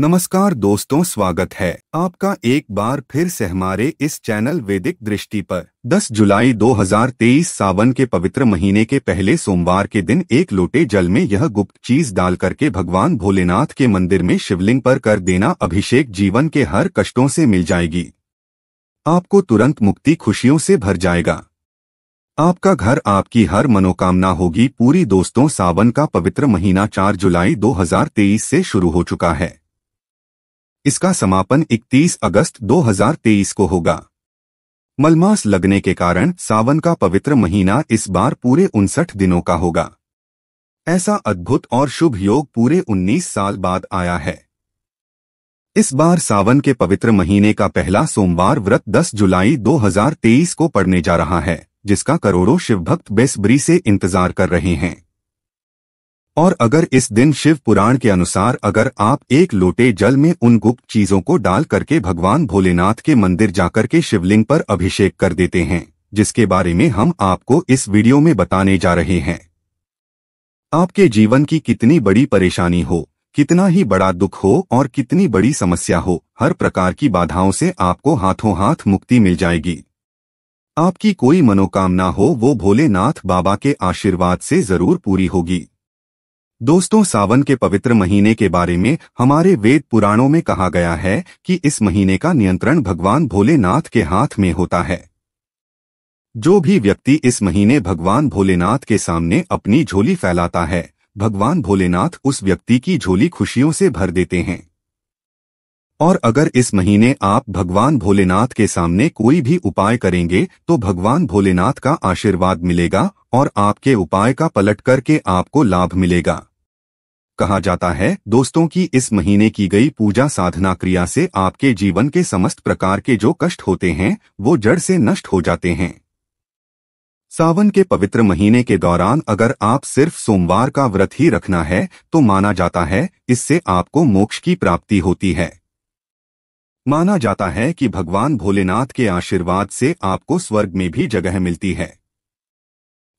नमस्कार दोस्तों स्वागत है आपका एक बार फिर से हमारे इस चैनल वैदिक दृष्टि पर 10 जुलाई 2023 सावन के पवित्र महीने के पहले सोमवार के दिन एक लोटे जल में यह गुप्त चीज डाल करके भगवान भोलेनाथ के मंदिर में शिवलिंग पर कर देना अभिषेक जीवन के हर कष्टों से मिल जाएगी आपको तुरंत मुक्ति खुशियों से भर जाएगा आपका घर आपकी हर मनोकामना होगी पूरी दोस्तों सावन का पवित्र महीना 4 जुलाई 2023 से शुरू हो चुका है इसका समापन 31 अगस्त 2023 को होगा मलमास लगने के कारण सावन का पवित्र महीना इस बार पूरे उनसठ दिनों का होगा ऐसा अद्भुत और शुभ योग पूरे 19 साल बाद आया है इस बार सावन के पवित्र महीने का पहला सोमवार व्रत 10 जुलाई 2023 को पड़ने जा रहा है जिसका करोड़ों शिवभक्त बेसब्री से इंतजार कर रहे हैं और अगर इस दिन शिव पुराण के अनुसार अगर आप एक लोटे जल में उन गुप्त चीजों को डाल करके भगवान भोलेनाथ के मंदिर जाकर के शिवलिंग पर अभिषेक कर देते हैं जिसके बारे में हम आपको इस वीडियो में बताने जा रहे हैं आपके जीवन की कितनी बड़ी परेशानी हो कितना ही बड़ा दुख हो और कितनी बड़ी समस्या हो हर प्रकार की बाधाओं से आपको हाथों हाथ मुक्ति मिल जाएगी आपकी कोई मनोकामना हो वो भोलेनाथ बाबा के आशीर्वाद से जरूर पूरी होगी दोस्तों सावन के पवित्र महीने के बारे में हमारे वेद पुराणों में कहा गया है कि इस महीने का नियंत्रण भगवान भोलेनाथ के हाथ में होता है जो भी व्यक्ति इस महीने भगवान भोलेनाथ के सामने अपनी झोली फैलाता है भगवान भोलेनाथ उस व्यक्ति की झोली खुशियों से भर देते हैं और अगर इस महीने आप भगवान भोलेनाथ के सामने कोई भी उपाय करेंगे तो भगवान भोलेनाथ का आशीर्वाद मिलेगा और आपके उपाय का पलट करके आपको लाभ मिलेगा कहा जाता है दोस्तों की इस महीने की गई पूजा साधना क्रिया से आपके जीवन के समस्त प्रकार के जो कष्ट होते हैं वो जड़ से नष्ट हो जाते हैं सावन के पवित्र महीने के दौरान अगर आप सिर्फ सोमवार का व्रत ही रखना है तो माना जाता है इससे आपको मोक्ष की प्राप्ति होती है माना जाता है कि भगवान भोलेनाथ के आशीर्वाद से आपको स्वर्ग में भी जगह मिलती है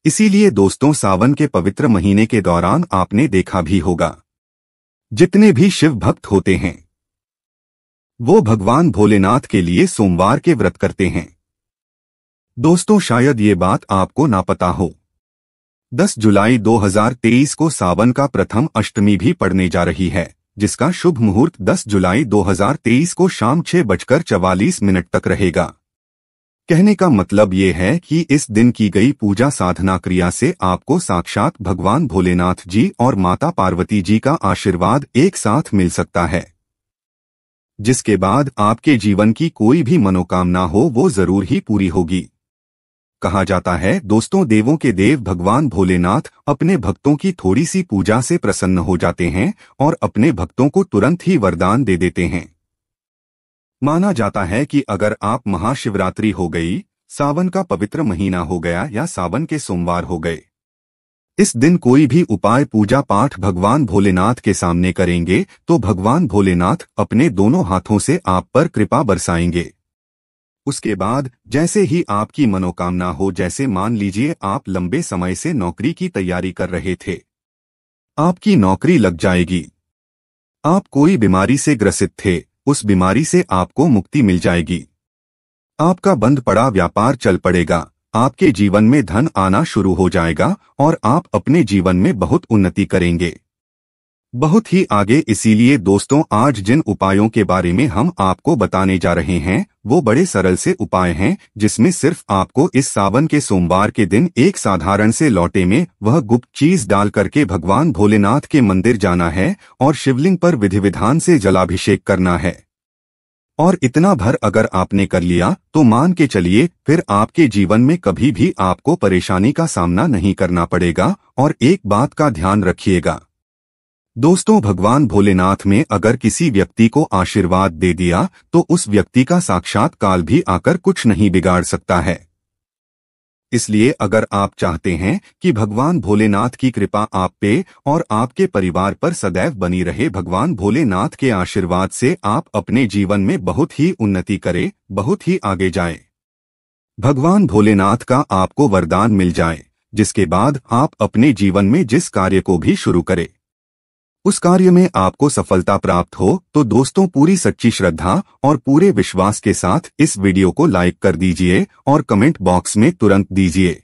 इसीलिए दोस्तों सावन के पवित्र महीने के दौरान आपने देखा भी होगा जितने भी शिव भक्त होते हैं वो भगवान भोलेनाथ के लिए सोमवार के व्रत करते हैं दोस्तों शायद ये बात आपको ना पता हो 10 जुलाई 2023 को सावन का प्रथम अष्टमी भी पड़ने जा रही है जिसका शुभ मुहूर्त 10 जुलाई 2023 को शाम छह बजकर चवालीस मिनट तक रहेगा कहने का मतलब ये है कि इस दिन की गई पूजा साधना क्रिया से आपको साक्षात भगवान भोलेनाथ जी और माता पार्वती जी का आशीर्वाद एक साथ मिल सकता है जिसके बाद आपके जीवन की कोई भी मनोकामना हो वो जरूर ही पूरी होगी कहा जाता है दोस्तों देवों के देव भगवान भोलेनाथ अपने भक्तों की थोड़ी सी पूजा से प्रसन्न हो जाते हैं और अपने भक्तों को तुरंत ही वरदान दे देते हैं माना जाता है कि अगर आप महाशिवरात्रि हो गई सावन का पवित्र महीना हो गया या सावन के सोमवार हो गए इस दिन कोई भी उपाय पूजा पाठ भगवान भोलेनाथ के सामने करेंगे तो भगवान भोलेनाथ अपने दोनों हाथों से आप पर कृपा बरसाएंगे उसके बाद जैसे ही आपकी मनोकामना हो जैसे मान लीजिए आप लंबे समय से नौकरी की तैयारी कर रहे थे आपकी नौकरी लग जाएगी आप कोई बीमारी से ग्रसित थे उस बीमारी से आपको मुक्ति मिल जाएगी आपका बंद पड़ा व्यापार चल पड़ेगा आपके जीवन में धन आना शुरू हो जाएगा और आप अपने जीवन में बहुत उन्नति करेंगे बहुत ही आगे इसीलिए दोस्तों आज जिन उपायों के बारे में हम आपको बताने जा रहे हैं वो बड़े सरल से उपाय हैं जिसमें सिर्फ आपको इस सावन के सोमवार के दिन एक साधारण से लौटे में वह गुप्त चीज डाल करके भगवान भोलेनाथ के मंदिर जाना है और शिवलिंग पर विधि विधान से जलाभिषेक करना है और इतना भर अगर आपने कर लिया तो मान के चलिए फिर आपके जीवन में कभी भी आपको परेशानी का सामना नहीं करना पड़ेगा और एक बात का ध्यान रखिएगा दोस्तों भगवान भोलेनाथ में अगर किसी व्यक्ति को आशीर्वाद दे दिया तो उस व्यक्ति का साक्षात काल भी आकर कुछ नहीं बिगाड़ सकता है इसलिए अगर आप चाहते हैं कि भगवान भोलेनाथ की कृपा आप पे और आपके परिवार पर सदैव बनी रहे भगवान भोलेनाथ के आशीर्वाद से आप अपने जीवन में बहुत ही उन्नति करें बहुत ही आगे जाएं। भगवान भोलेनाथ का आपको वरदान मिल जाए जिसके बाद आप अपने जीवन में जिस कार्य को भी शुरू करें उस कार्य में आपको सफलता प्राप्त हो तो दोस्तों पूरी सच्ची श्रद्धा और पूरे विश्वास के साथ इस वीडियो को लाइक कर दीजिए और कमेंट बॉक्स में तुरंत दीजिए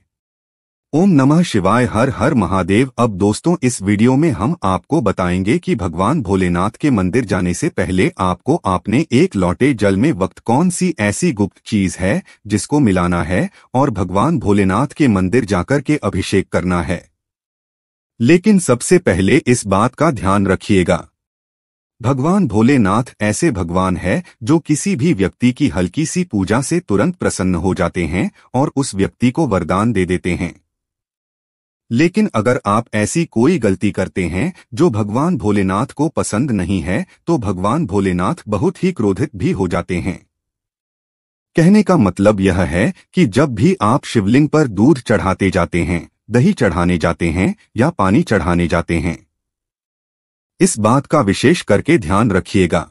ओम नमः शिवाय हर हर महादेव अब दोस्तों इस वीडियो में हम आपको बताएंगे कि भगवान भोलेनाथ के मंदिर जाने से पहले आपको आपने एक लौटे जल में वक्त कौन सी ऐसी गुप्त चीज है जिसको मिलाना है और भगवान भोलेनाथ के मंदिर जाकर के अभिषेक करना है लेकिन सबसे पहले इस बात का ध्यान रखिएगा भगवान भोलेनाथ ऐसे भगवान है जो किसी भी व्यक्ति की हल्की सी पूजा से तुरंत प्रसन्न हो जाते हैं और उस व्यक्ति को वरदान दे देते हैं लेकिन अगर आप ऐसी कोई गलती करते हैं जो भगवान भोलेनाथ को पसंद नहीं है तो भगवान भोलेनाथ बहुत ही क्रोधित भी हो जाते हैं कहने का मतलब यह है कि जब भी आप शिवलिंग पर दूध चढ़ाते जाते हैं दही चढ़ाने जाते हैं या पानी चढ़ाने जाते हैं इस बात का विशेष करके ध्यान रखिएगा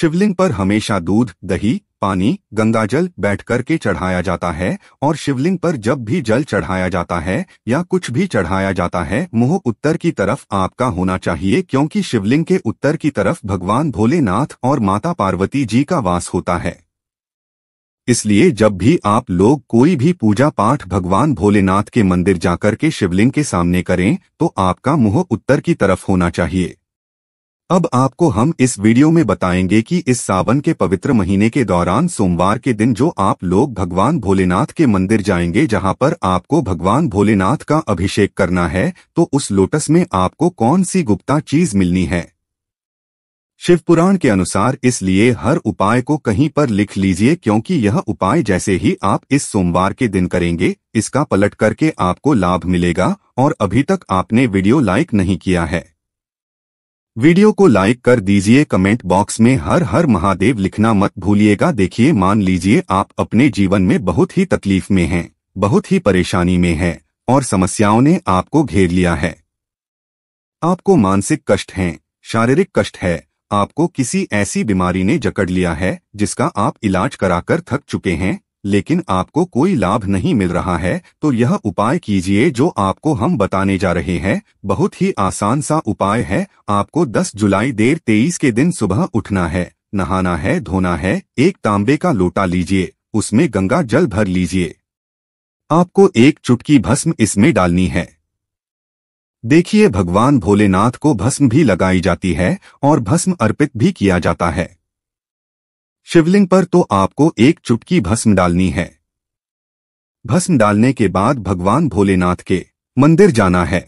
शिवलिंग पर हमेशा दूध दही पानी गंगाजल बैठ करके चढ़ाया जाता है और शिवलिंग पर जब भी जल चढ़ाया जाता है या कुछ भी चढ़ाया जाता है मुंह उत्तर की तरफ आपका होना चाहिए क्योंकि शिवलिंग के उत्तर की तरफ भगवान भोलेनाथ और माता पार्वती जी का वास होता है इसलिए जब भी आप लोग कोई भी पूजा पाठ भगवान भोलेनाथ के मंदिर जाकर के शिवलिंग के सामने करें तो आपका मुंह उत्तर की तरफ होना चाहिए अब आपको हम इस वीडियो में बताएंगे कि इस सावन के पवित्र महीने के दौरान सोमवार के दिन जो आप लोग भगवान भोलेनाथ के मंदिर जाएंगे जहां पर आपको भगवान भोलेनाथ का अभिषेक करना है तो उस लोटस में आपको कौन सी गुप्ता चीज मिलनी है शिवपुराण के अनुसार इसलिए हर उपाय को कहीं पर लिख लीजिए क्योंकि यह उपाय जैसे ही आप इस सोमवार के दिन करेंगे इसका पलट करके आपको लाभ मिलेगा और अभी तक आपने वीडियो लाइक नहीं किया है वीडियो को लाइक कर दीजिए कमेंट बॉक्स में हर हर महादेव लिखना मत भूलिएगा देखिए मान लीजिए आप अपने जीवन में बहुत ही तकलीफ में हैं बहुत ही परेशानी में हैं और समस्याओं ने आपको घेर लिया है आपको मानसिक कष्ट हैं शारीरिक कष्ट है आपको किसी ऐसी बीमारी ने जकड़ लिया है जिसका आप इलाज कराकर थक चुके हैं लेकिन आपको कोई लाभ नहीं मिल रहा है तो यह उपाय कीजिए जो आपको हम बताने जा रहे हैं बहुत ही आसान सा उपाय है आपको 10 जुलाई देर तेईस के दिन सुबह उठना है नहाना है धोना है एक तांबे का लोटा लीजिए उसमें गंगा जल भर लीजिए आपको एक चुटकी भस्म इसमें डालनी है देखिए भगवान भोलेनाथ को भस्म भी लगाई जाती है और भस्म अर्पित भी किया जाता है शिवलिंग पर तो आपको एक चुटकी भस्म डालनी है भस्म डालने के बाद भगवान भोलेनाथ के मंदिर जाना है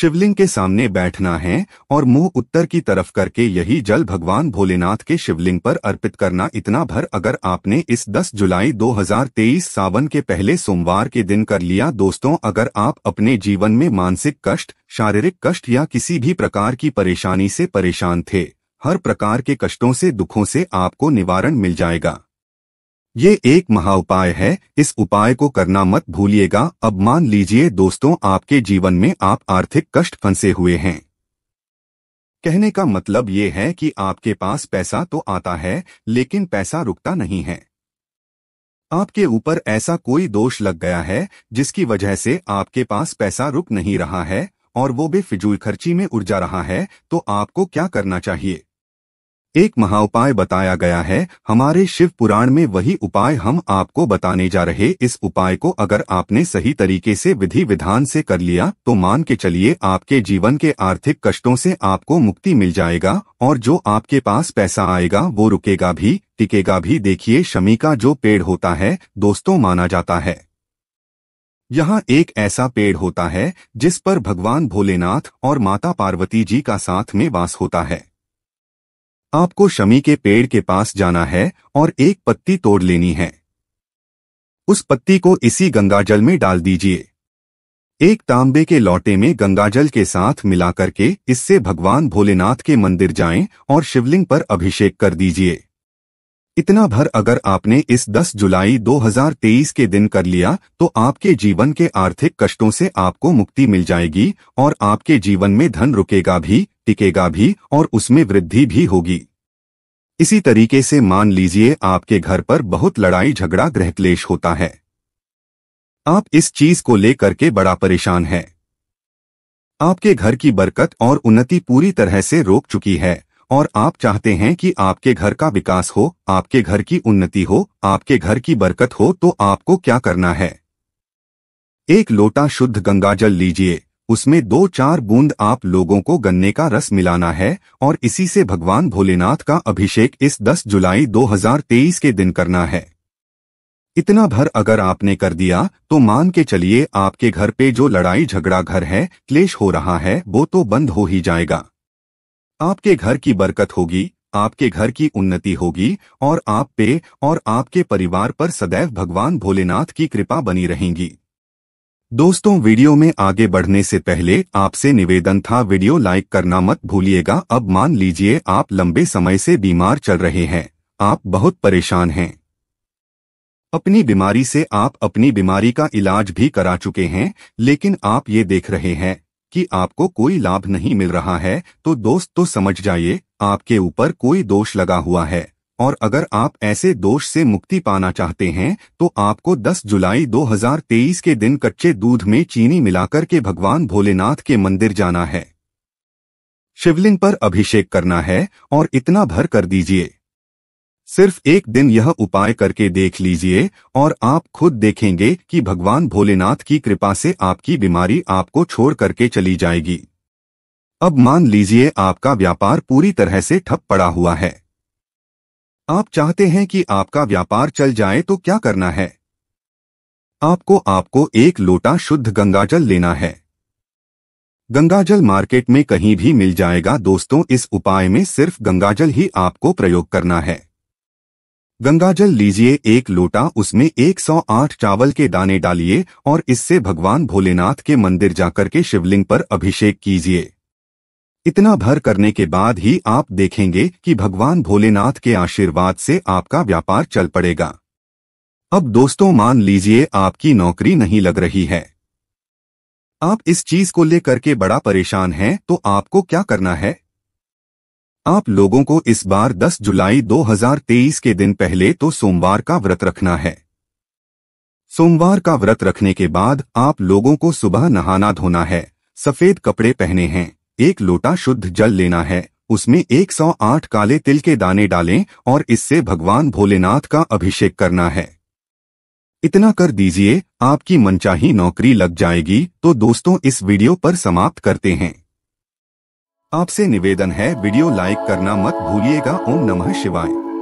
शिवलिंग के सामने बैठना है और मुंह उत्तर की तरफ करके यही जल भगवान भोलेनाथ के शिवलिंग पर अर्पित करना इतना भर अगर आपने इस 10 जुलाई 2023 सावन के पहले सोमवार के दिन कर लिया दोस्तों अगर आप अपने जीवन में मानसिक कष्ट शारीरिक कष्ट या किसी भी प्रकार की परेशानी से परेशान थे हर प्रकार के कष्टों से दुखों से आपको निवारण मिल जाएगा ये एक महा उपाय है इस उपाय को करना मत भूलिएगा अब मान लीजिए दोस्तों आपके जीवन में आप आर्थिक कष्ट फंसे हुए हैं कहने का मतलब ये है कि आपके पास पैसा तो आता है लेकिन पैसा रुकता नहीं है आपके ऊपर ऐसा कोई दोष लग गया है जिसकी वजह से आपके पास पैसा रुक नहीं रहा है और वो फिजूल खर्ची में उर्जा रहा है तो आपको क्या करना चाहिए एक महाउपाय बताया गया है हमारे शिव पुराण में वही उपाय हम आपको बताने जा रहे इस उपाय को अगर आपने सही तरीके से विधि विधान से कर लिया तो मान के चलिए आपके जीवन के आर्थिक कष्टों से आपको मुक्ति मिल जाएगा और जो आपके पास पैसा आएगा वो रुकेगा भी टिकेगा भी देखिए शमी का जो पेड़ होता है दोस्तों माना जाता है यहाँ एक ऐसा पेड़ होता है जिस पर भगवान भोलेनाथ और माता पार्वती जी का साथ में वास होता है आपको शमी के पेड़ के पास जाना है और एक पत्ती तोड़ लेनी है उस पत्ती को इसी गंगाजल में डाल दीजिए एक तांबे के लौटे में गंगाजल के साथ मिलाकर के इससे भगवान भोलेनाथ के मंदिर जाएं और शिवलिंग पर अभिषेक कर दीजिए इतना भर अगर आपने इस 10 जुलाई 2023 के दिन कर लिया तो आपके जीवन के आर्थिक कष्टों से आपको मुक्ति मिल जाएगी और आपके जीवन में धन रुकेगा भी टिकेगा भी और उसमें वृद्धि भी होगी इसी तरीके से मान लीजिए आपके घर पर बहुत लड़ाई झगड़ा ग्रहक्लेश होता है आप इस चीज को लेकर के बड़ा परेशान हैं आपके घर की बरकत और उन्नति पूरी तरह से रोक चुकी है और आप चाहते हैं कि आपके घर का विकास हो आपके घर की उन्नति हो आपके घर की बरकत हो तो आपको क्या करना है एक लोटा शुद्ध गंगाजल लीजिए उसमें दो चार बूंद आप लोगों को गन्ने का रस मिलाना है और इसी से भगवान भोलेनाथ का अभिषेक इस 10 जुलाई 2023 के दिन करना है इतना भर अगर आपने कर दिया तो मान के चलिए आपके घर पे जो लड़ाई झगड़ा घर है क्लेश हो रहा है वो तो बंद हो ही जाएगा आपके घर की बरकत होगी आपके घर की उन्नति होगी और आप पे और आपके परिवार पर सदैव भगवान भोलेनाथ की कृपा बनी रहेंगी दोस्तों वीडियो में आगे बढ़ने से पहले आपसे निवेदन था वीडियो लाइक करना मत भूलिएगा अब मान लीजिए आप लंबे समय से बीमार चल रहे हैं आप बहुत परेशान हैं अपनी बीमारी से आप अपनी बीमारी का इलाज भी करा चुके हैं लेकिन आप ये देख रहे हैं कि आपको कोई लाभ नहीं मिल रहा है तो दोस्त तो समझ जाइए आपके ऊपर कोई दोष लगा हुआ है और अगर आप ऐसे दोष से मुक्ति पाना चाहते हैं तो आपको 10 जुलाई 2023 के दिन कच्चे दूध में चीनी मिलाकर के भगवान भोलेनाथ के मंदिर जाना है शिवलिंग पर अभिषेक करना है और इतना भर कर दीजिए सिर्फ एक दिन यह उपाय करके देख लीजिए और आप खुद देखेंगे कि भगवान भोलेनाथ की कृपा से आपकी बीमारी आपको छोड़ करके चली जाएगी अब मान लीजिए आपका व्यापार पूरी तरह से ठप पड़ा हुआ है आप चाहते हैं कि आपका व्यापार चल जाए तो क्या करना है आपको आपको एक लोटा शुद्ध गंगाजल लेना है गंगाजल मार्केट में कहीं भी मिल जाएगा दोस्तों इस उपाय में सिर्फ गंगाजल ही आपको प्रयोग करना है गंगाजल लीजिए एक लोटा उसमें 108 चावल के दाने डालिए और इससे भगवान भोलेनाथ के मंदिर जाकर के शिवलिंग पर अभिषेक कीजिए इतना भर करने के बाद ही आप देखेंगे कि भगवान भोलेनाथ के आशीर्वाद से आपका व्यापार चल पड़ेगा अब दोस्तों मान लीजिए आपकी नौकरी नहीं लग रही है आप इस चीज को लेकर के बड़ा परेशान हैं तो आपको क्या करना है आप लोगों को इस बार 10 जुलाई 2023 के दिन पहले तो सोमवार का व्रत रखना है सोमवार का व्रत रखने के बाद आप लोगों को सुबह नहाना धोना है सफेद कपड़े पहने हैं एक लोटा शुद्ध जल लेना है उसमें 108 काले तिल के दाने डालें और इससे भगवान भोलेनाथ का अभिषेक करना है इतना कर दीजिए आपकी मनचाही नौकरी लग जाएगी तो दोस्तों इस वीडियो पर समाप्त करते हैं आपसे निवेदन है वीडियो लाइक करना मत भूलिएगा ओम नमः शिवाय